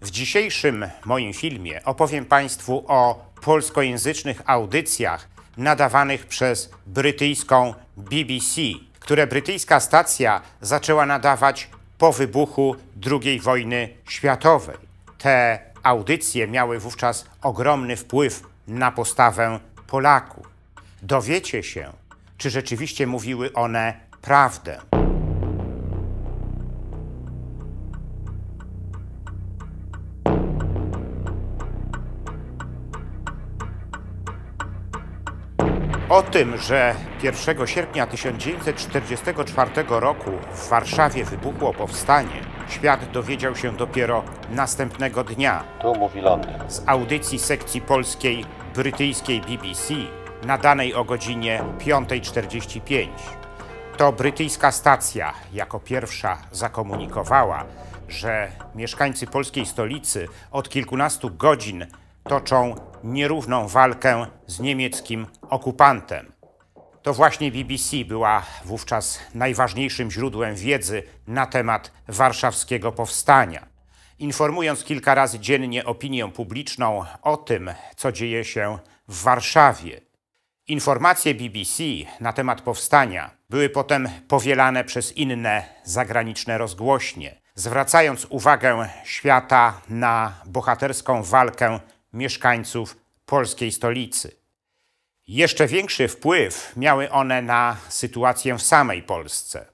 W dzisiejszym moim filmie opowiem Państwu o polskojęzycznych audycjach nadawanych przez brytyjską BBC, które brytyjska stacja zaczęła nadawać po wybuchu II wojny światowej. Te audycje miały wówczas ogromny wpływ na postawę Polaków. Dowiecie się, czy rzeczywiście mówiły one prawdę. O tym, że 1 sierpnia 1944 roku w Warszawie wybuchło powstanie, świat dowiedział się dopiero następnego dnia. Tu mówi Londyn. Z audycji sekcji polskiej brytyjskiej BBC, nadanej o godzinie 5.45. To brytyjska stacja jako pierwsza zakomunikowała, że mieszkańcy polskiej stolicy od kilkunastu godzin toczą nierówną walkę z niemieckim okupantem. To właśnie BBC była wówczas najważniejszym źródłem wiedzy na temat warszawskiego powstania. Informując kilka razy dziennie opinię publiczną o tym, co dzieje się w Warszawie, Informacje BBC na temat powstania były potem powielane przez inne zagraniczne rozgłośnie, zwracając uwagę świata na bohaterską walkę mieszkańców polskiej stolicy. Jeszcze większy wpływ miały one na sytuację w samej Polsce.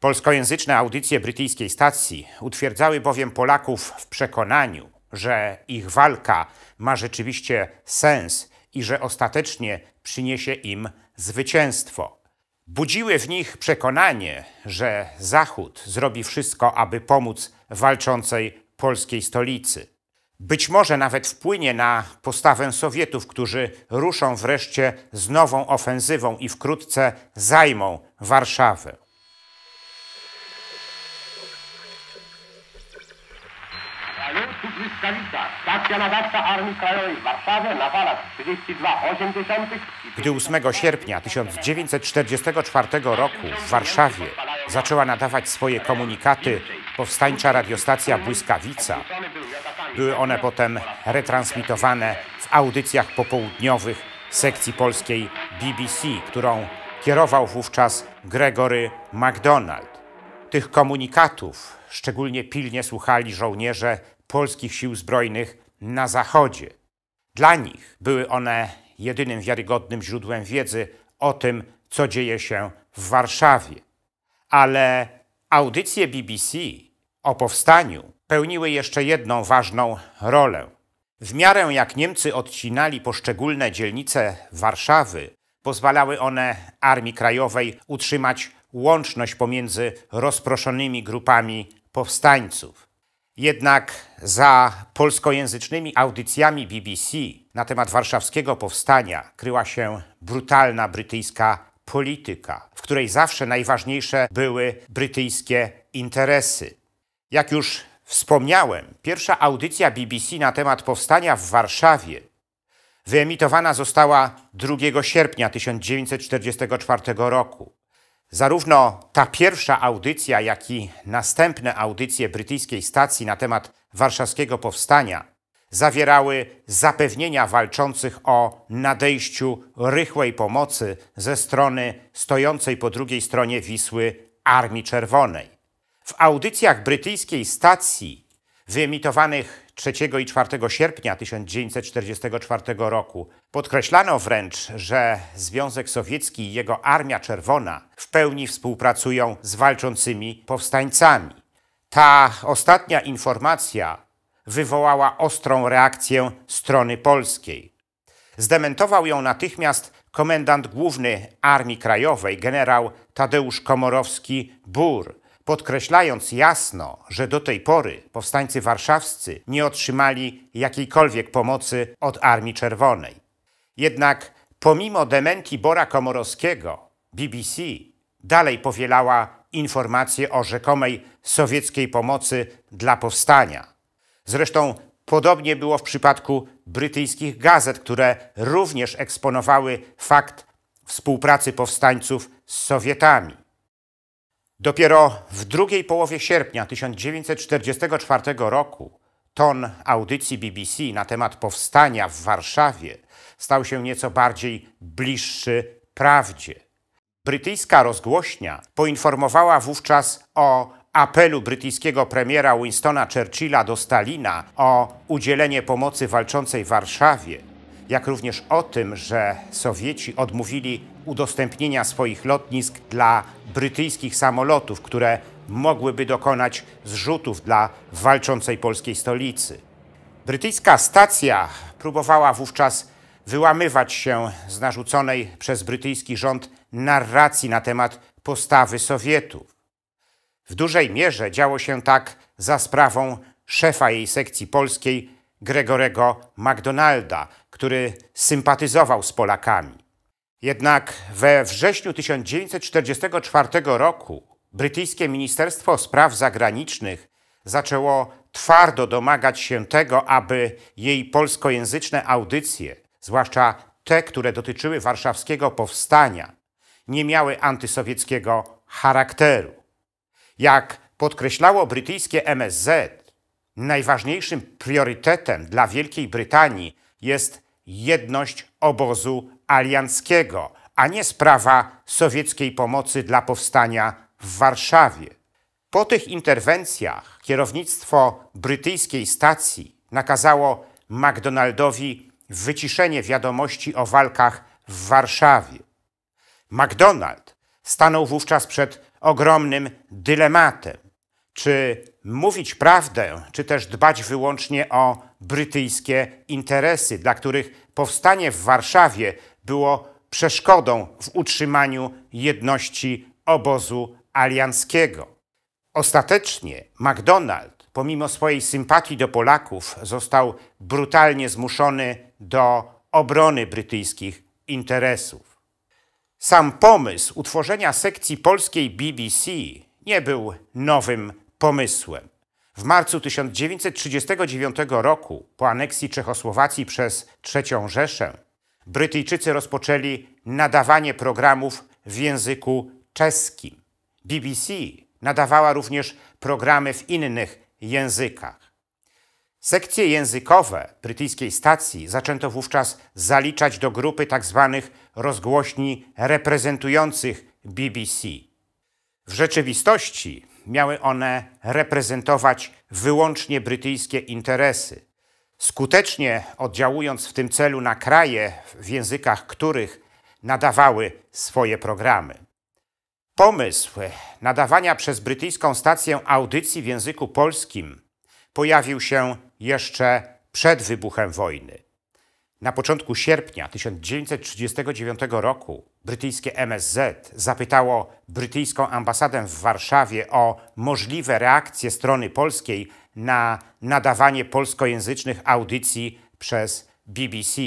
Polskojęzyczne audycje brytyjskiej stacji utwierdzały bowiem Polaków w przekonaniu, że ich walka ma rzeczywiście sens i że ostatecznie przyniesie im zwycięstwo. Budziły w nich przekonanie, że Zachód zrobi wszystko, aby pomóc walczącej polskiej stolicy być może nawet wpłynie na postawę Sowietów, którzy ruszą wreszcie z nową ofensywą i wkrótce zajmą Warszawę. Gdy 8 sierpnia 1944 roku w Warszawie zaczęła nadawać swoje komunikaty powstańcza radiostacja Błyskawica. Były one potem retransmitowane w audycjach popołudniowych sekcji polskiej BBC, którą kierował wówczas Gregory MacDonald. Tych komunikatów szczególnie pilnie słuchali żołnierze polskich sił zbrojnych na Zachodzie. Dla nich były one jedynym wiarygodnym źródłem wiedzy o tym, co dzieje się w Warszawie. Ale audycje BBC o powstaniu pełniły jeszcze jedną ważną rolę. W miarę jak Niemcy odcinali poszczególne dzielnice Warszawy, pozwalały one Armii Krajowej utrzymać łączność pomiędzy rozproszonymi grupami powstańców. Jednak za polskojęzycznymi audycjami BBC na temat warszawskiego powstania kryła się brutalna brytyjska polityka, w której zawsze najważniejsze były brytyjskie interesy. Jak już wspomniałem, pierwsza audycja BBC na temat powstania w Warszawie wyemitowana została 2 sierpnia 1944 roku. Zarówno ta pierwsza audycja, jak i następne audycje brytyjskiej stacji na temat warszawskiego powstania zawierały zapewnienia walczących o nadejściu rychłej pomocy ze strony stojącej po drugiej stronie Wisły Armii Czerwonej. W audycjach brytyjskiej stacji wyemitowanych 3 i 4 sierpnia 1944 roku podkreślano wręcz, że Związek Sowiecki i jego Armia Czerwona w pełni współpracują z walczącymi powstańcami. Ta ostatnia informacja wywołała ostrą reakcję strony polskiej. Zdementował ją natychmiast komendant główny Armii Krajowej, generał Tadeusz Komorowski-Bur, podkreślając jasno, że do tej pory powstańcy warszawscy nie otrzymali jakiejkolwiek pomocy od Armii Czerwonej. Jednak pomimo dementi Bora Komorowskiego, BBC dalej powielała informacje o rzekomej sowieckiej pomocy dla powstania. Zresztą podobnie było w przypadku brytyjskich gazet, które również eksponowały fakt współpracy powstańców z Sowietami. Dopiero w drugiej połowie sierpnia 1944 roku ton audycji BBC na temat powstania w Warszawie stał się nieco bardziej bliższy prawdzie. Brytyjska rozgłośnia poinformowała wówczas o apelu brytyjskiego premiera Winstona Churchilla do Stalina o udzielenie pomocy walczącej Warszawie jak również o tym, że Sowieci odmówili udostępnienia swoich lotnisk dla brytyjskich samolotów, które mogłyby dokonać zrzutów dla walczącej polskiej stolicy. Brytyjska stacja próbowała wówczas wyłamywać się z narzuconej przez brytyjski rząd narracji na temat postawy Sowietów. W dużej mierze działo się tak za sprawą szefa jej sekcji polskiej Gregorego MacDonalda, który sympatyzował z Polakami. Jednak we wrześniu 1944 roku brytyjskie Ministerstwo Spraw Zagranicznych zaczęło twardo domagać się tego, aby jej polskojęzyczne audycje, zwłaszcza te, które dotyczyły warszawskiego powstania, nie miały antysowieckiego charakteru. Jak podkreślało brytyjskie MSZ, najważniejszym priorytetem dla Wielkiej Brytanii jest jedność obozu alianckiego, a nie sprawa sowieckiej pomocy dla powstania w Warszawie. Po tych interwencjach kierownictwo brytyjskiej stacji nakazało McDonaldowi wyciszenie wiadomości o walkach w Warszawie. McDonald stanął wówczas przed ogromnym dylematem. Czy mówić prawdę, czy też dbać wyłącznie o brytyjskie interesy, dla których powstanie w Warszawie było przeszkodą w utrzymaniu jedności obozu alianckiego. Ostatecznie MacDonald, pomimo swojej sympatii do Polaków, został brutalnie zmuszony do obrony brytyjskich interesów. Sam pomysł utworzenia sekcji polskiej BBC nie był nowym pomysłem. W marcu 1939 roku, po aneksji Czechosłowacji przez III Rzeszę, Brytyjczycy rozpoczęli nadawanie programów w języku czeskim. BBC nadawała również programy w innych językach. Sekcje językowe brytyjskiej stacji zaczęto wówczas zaliczać do grupy tzw. Tak rozgłośni reprezentujących BBC. W rzeczywistości miały one reprezentować wyłącznie brytyjskie interesy. Skutecznie oddziałując w tym celu na kraje, w językach których nadawały swoje programy. Pomysł nadawania przez brytyjską stację audycji w języku polskim pojawił się jeszcze przed wybuchem wojny. Na początku sierpnia 1939 roku brytyjskie MSZ zapytało brytyjską ambasadę w Warszawie o możliwe reakcje strony polskiej na nadawanie polskojęzycznych audycji przez BBC.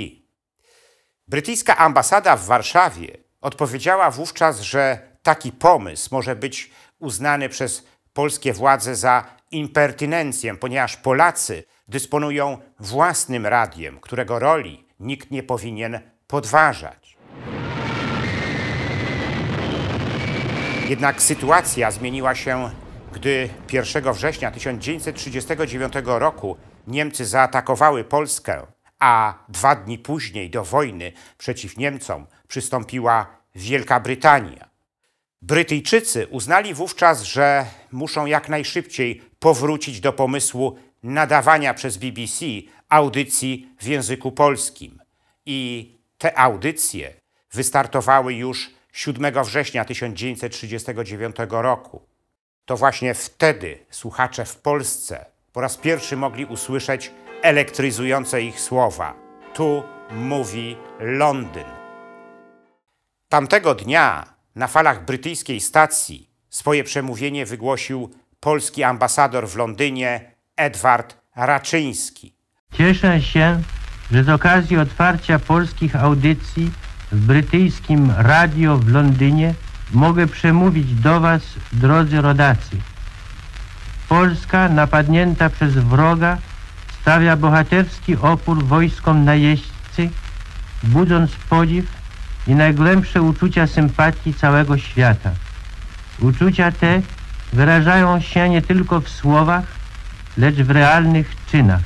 Brytyjska ambasada w Warszawie odpowiedziała wówczas, że taki pomysł może być uznany przez polskie władze za impertynencję, ponieważ Polacy dysponują własnym radiem, którego roli nikt nie powinien podważać. Jednak sytuacja zmieniła się, gdy 1 września 1939 roku Niemcy zaatakowały Polskę, a dwa dni później do wojny przeciw Niemcom przystąpiła Wielka Brytania. Brytyjczycy uznali wówczas, że muszą jak najszybciej powrócić do pomysłu nadawania przez BBC audycji w języku polskim. I te audycje wystartowały już 7 września 1939 roku. To właśnie wtedy słuchacze w Polsce po raz pierwszy mogli usłyszeć elektryzujące ich słowa. Tu mówi Londyn. Tamtego dnia na falach brytyjskiej stacji swoje przemówienie wygłosił polski ambasador w Londynie Edward Raczyński. Cieszę się, że z okazji otwarcia polskich audycji w brytyjskim radio w Londynie mogę przemówić do Was, drodzy rodacy. Polska, napadnięta przez wroga, stawia bohaterski opór wojskom najeźdźcy, budząc podziw i najgłębsze uczucia sympatii całego świata. Uczucia te wyrażają się nie tylko w słowach, lecz w realnych czynach.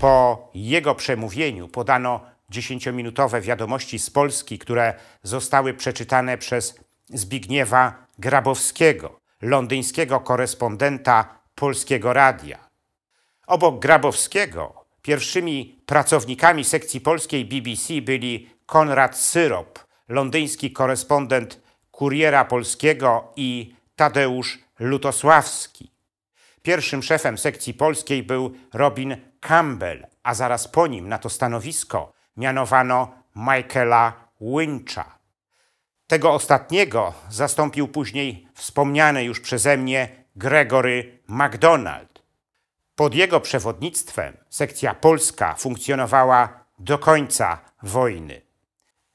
Po jego przemówieniu podano dziesięciominutowe wiadomości z Polski, które zostały przeczytane przez Zbigniewa Grabowskiego, londyńskiego korespondenta Polskiego Radia. Obok Grabowskiego pierwszymi pracownikami sekcji polskiej BBC byli Konrad Syrop, londyński korespondent Kuriera Polskiego i Tadeusz Lutosławski. Pierwszym szefem sekcji polskiej był Robin Campbell, a zaraz po nim na to stanowisko mianowano Michaela Wincha. Tego ostatniego zastąpił później wspomniany już przeze mnie Gregory MacDonald. Pod jego przewodnictwem sekcja polska funkcjonowała do końca wojny.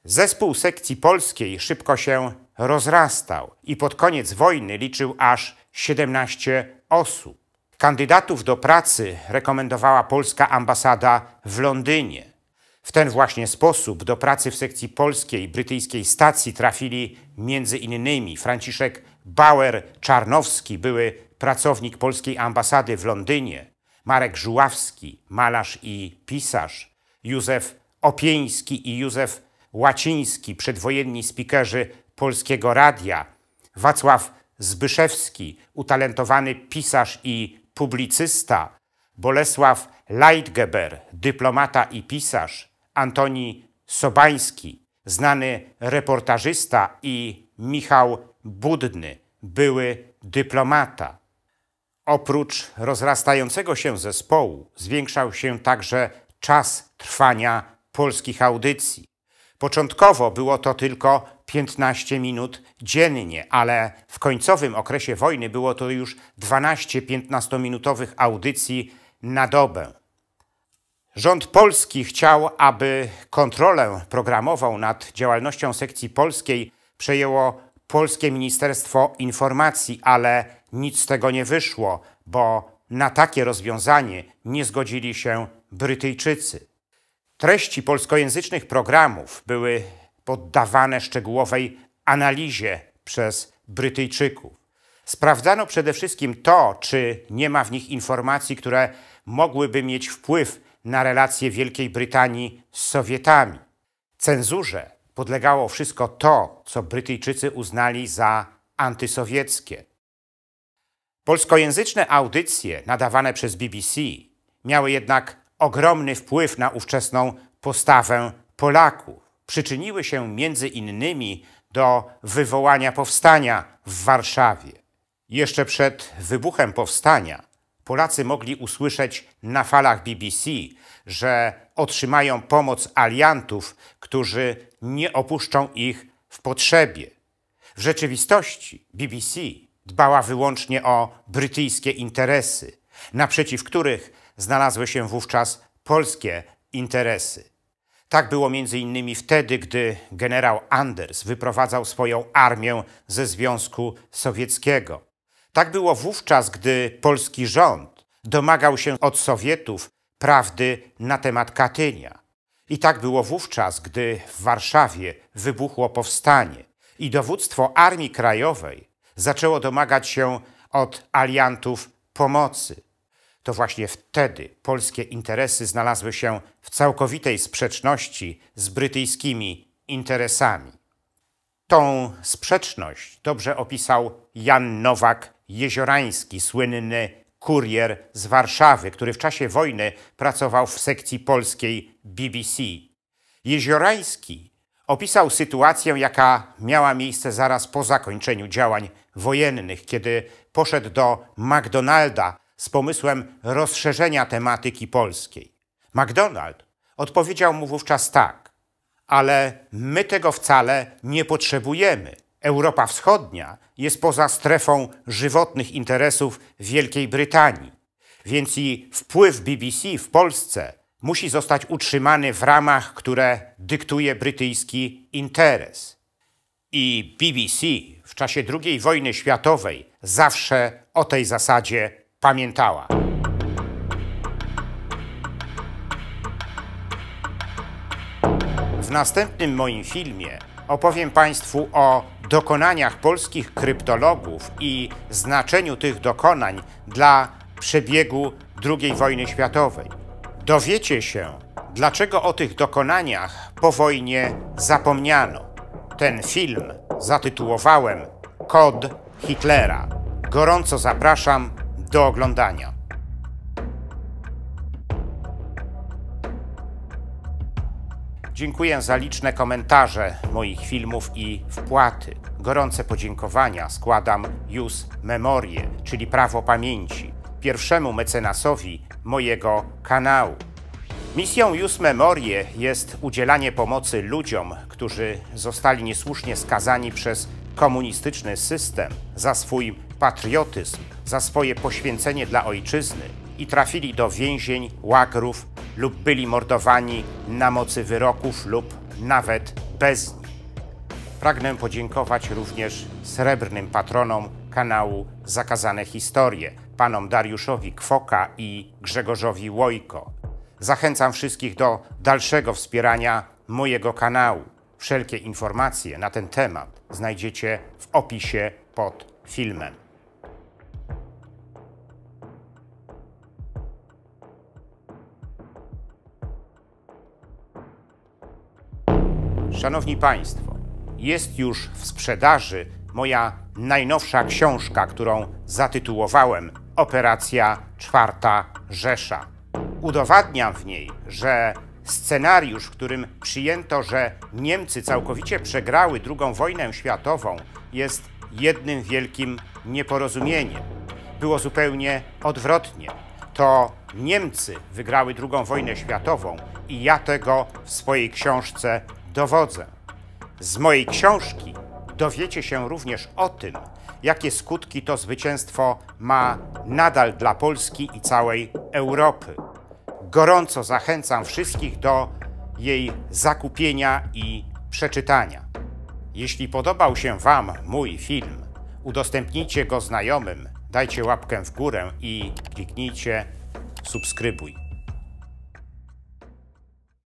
Zespół sekcji polskiej szybko się rozrastał i pod koniec wojny liczył aż 17 osób. Kandydatów do pracy rekomendowała polska ambasada w Londynie. W ten właśnie sposób do pracy w sekcji polskiej brytyjskiej stacji trafili między innymi Franciszek Bauer-Czarnowski, były pracownik polskiej ambasady w Londynie, Marek Żuławski, malarz i pisarz, Józef Opieński i Józef Łaciński, przedwojenni spikerzy Polskiego Radia, Wacław Zbyszewski, utalentowany pisarz i publicysta, Bolesław Leitgeber, dyplomata i pisarz, Antoni Sobański, znany reportażysta i Michał Budny, były dyplomata. Oprócz rozrastającego się zespołu zwiększał się także czas trwania polskich audycji. Początkowo było to tylko 15 minut dziennie, ale w końcowym okresie wojny było to już 12-15-minutowych audycji na dobę. Rząd polski chciał, aby kontrolę programową nad działalnością sekcji polskiej przejęło Polskie Ministerstwo Informacji, ale nic z tego nie wyszło, bo na takie rozwiązanie nie zgodzili się Brytyjczycy. Treści polskojęzycznych programów były poddawane szczegółowej analizie przez Brytyjczyków. Sprawdzano przede wszystkim to, czy nie ma w nich informacji, które mogłyby mieć wpływ na relacje Wielkiej Brytanii z Sowietami. Cenzurze podlegało wszystko to, co Brytyjczycy uznali za antysowieckie. Polskojęzyczne audycje nadawane przez BBC miały jednak ogromny wpływ na ówczesną postawę Polaków. Przyczyniły się między innymi do wywołania powstania w Warszawie. Jeszcze przed wybuchem powstania Polacy mogli usłyszeć na falach BBC, że otrzymają pomoc aliantów, którzy nie opuszczą ich w potrzebie. W rzeczywistości BBC dbała wyłącznie o brytyjskie interesy, naprzeciw których znalazły się wówczas polskie interesy. Tak było między innymi wtedy, gdy generał Anders wyprowadzał swoją armię ze Związku Sowieckiego. Tak było wówczas, gdy polski rząd domagał się od Sowietów prawdy na temat Katynia. I tak było wówczas, gdy w Warszawie wybuchło powstanie i dowództwo Armii Krajowej zaczęło domagać się od aliantów pomocy. To właśnie wtedy polskie interesy znalazły się w całkowitej sprzeczności z brytyjskimi interesami. Tą sprzeczność dobrze opisał Jan Nowak Jeziorański, słynny kurier z Warszawy, który w czasie wojny pracował w sekcji polskiej BBC. Jeziorański opisał sytuację, jaka miała miejsce zaraz po zakończeniu działań wojennych, kiedy poszedł do McDonalda z pomysłem rozszerzenia tematyki polskiej. MacDonald odpowiedział mu wówczas tak: Ale my tego wcale nie potrzebujemy. Europa Wschodnia jest poza strefą żywotnych interesów Wielkiej Brytanii, więc i wpływ BBC w Polsce musi zostać utrzymany w ramach, które dyktuje brytyjski interes. I BBC w czasie II wojny światowej zawsze o tej zasadzie pamiętała. W następnym moim filmie opowiem Państwu o dokonaniach polskich kryptologów i znaczeniu tych dokonań dla przebiegu II wojny światowej. Dowiecie się, dlaczego o tych dokonaniach po wojnie zapomniano. Ten film zatytułowałem Kod Hitlera. Gorąco zapraszam do oglądania. Dziękuję za liczne komentarze moich filmów i wpłaty. Gorące podziękowania składam Jus Memorie, czyli Prawo Pamięci, pierwszemu mecenasowi mojego kanału. Misją Jus Memorie jest udzielanie pomocy ludziom, którzy zostali niesłusznie skazani przez komunistyczny system za swój patriotyzm za swoje poświęcenie dla ojczyzny i trafili do więzień, łagrów lub byli mordowani na mocy wyroków lub nawet bez nich. Pragnę podziękować również srebrnym patronom kanału Zakazane Historie, panom Dariuszowi Kwoka i Grzegorzowi Łojko. Zachęcam wszystkich do dalszego wspierania mojego kanału. Wszelkie informacje na ten temat znajdziecie w opisie pod filmem. Szanowni Państwo, jest już w sprzedaży moja najnowsza książka, którą zatytułowałem Operacja Czwarta Rzesza. Udowadniam w niej, że scenariusz, w którym przyjęto, że Niemcy całkowicie przegrały II wojnę światową, jest jednym wielkim nieporozumieniem. Było zupełnie odwrotnie. To Niemcy wygrały II wojnę światową i ja tego w swojej książce dowodzę. Z mojej książki dowiecie się również o tym, jakie skutki to zwycięstwo ma nadal dla Polski i całej Europy. Gorąco zachęcam wszystkich do jej zakupienia i przeczytania. Jeśli podobał się Wam mój film, udostępnijcie go znajomym, dajcie łapkę w górę i kliknijcie subskrybuj.